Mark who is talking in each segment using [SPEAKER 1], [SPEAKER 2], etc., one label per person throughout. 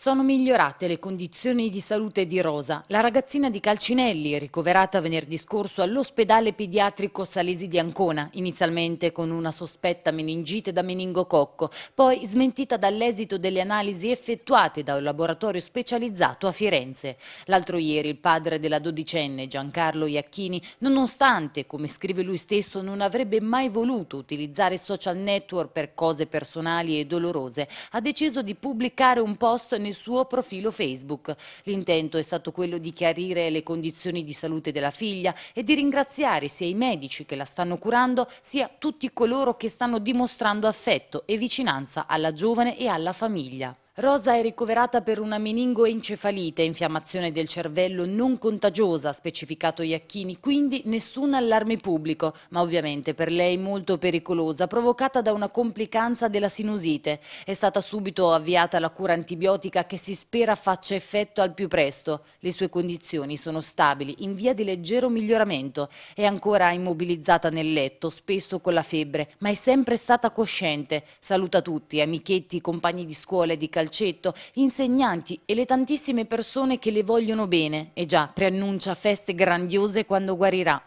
[SPEAKER 1] Sono migliorate le condizioni di salute di Rosa, la ragazzina di Calcinelli, ricoverata venerdì scorso all'ospedale pediatrico Salesi di Ancona, inizialmente con una sospetta meningite da meningococco, poi smentita dall'esito delle analisi effettuate da un laboratorio specializzato a Firenze. L'altro ieri il padre della dodicenne Giancarlo Iacchini, nonostante, come scrive lui stesso, non avrebbe mai voluto utilizzare social network per cose personali e dolorose, ha deciso di pubblicare un post nel nel suo profilo Facebook. L'intento è stato quello di chiarire le condizioni di salute della figlia e di ringraziare sia i medici che la stanno curando, sia tutti coloro che stanno dimostrando affetto e vicinanza alla giovane e alla famiglia. Rosa è ricoverata per una meningoencefalite, infiammazione del cervello non contagiosa, specificato Iacchini, quindi nessun allarme pubblico, ma ovviamente per lei molto pericolosa, provocata da una complicanza della sinusite. È stata subito avviata la cura antibiotica che si spera faccia effetto al più presto. Le sue condizioni sono stabili, in via di leggero miglioramento. È ancora immobilizzata nel letto, spesso con la febbre, ma è sempre stata cosciente. Saluta tutti, amichetti, compagni di scuola e di calcio calcetto, insegnanti e le tantissime persone che le vogliono bene e già preannuncia feste grandiose quando guarirà.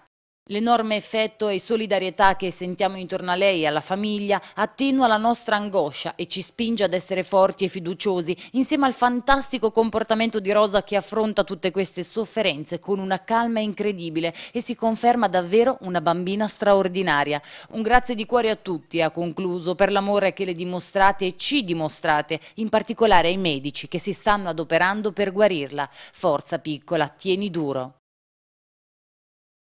[SPEAKER 1] L'enorme effetto e solidarietà che sentiamo intorno a lei e alla famiglia attenua la nostra angoscia e ci spinge ad essere forti e fiduciosi, insieme al fantastico comportamento di Rosa che affronta tutte queste sofferenze con una calma incredibile e si conferma davvero una bambina straordinaria. Un grazie di cuore a tutti, ha concluso, per l'amore che le dimostrate e ci dimostrate, in particolare ai medici che si stanno adoperando per guarirla. Forza piccola, tieni duro.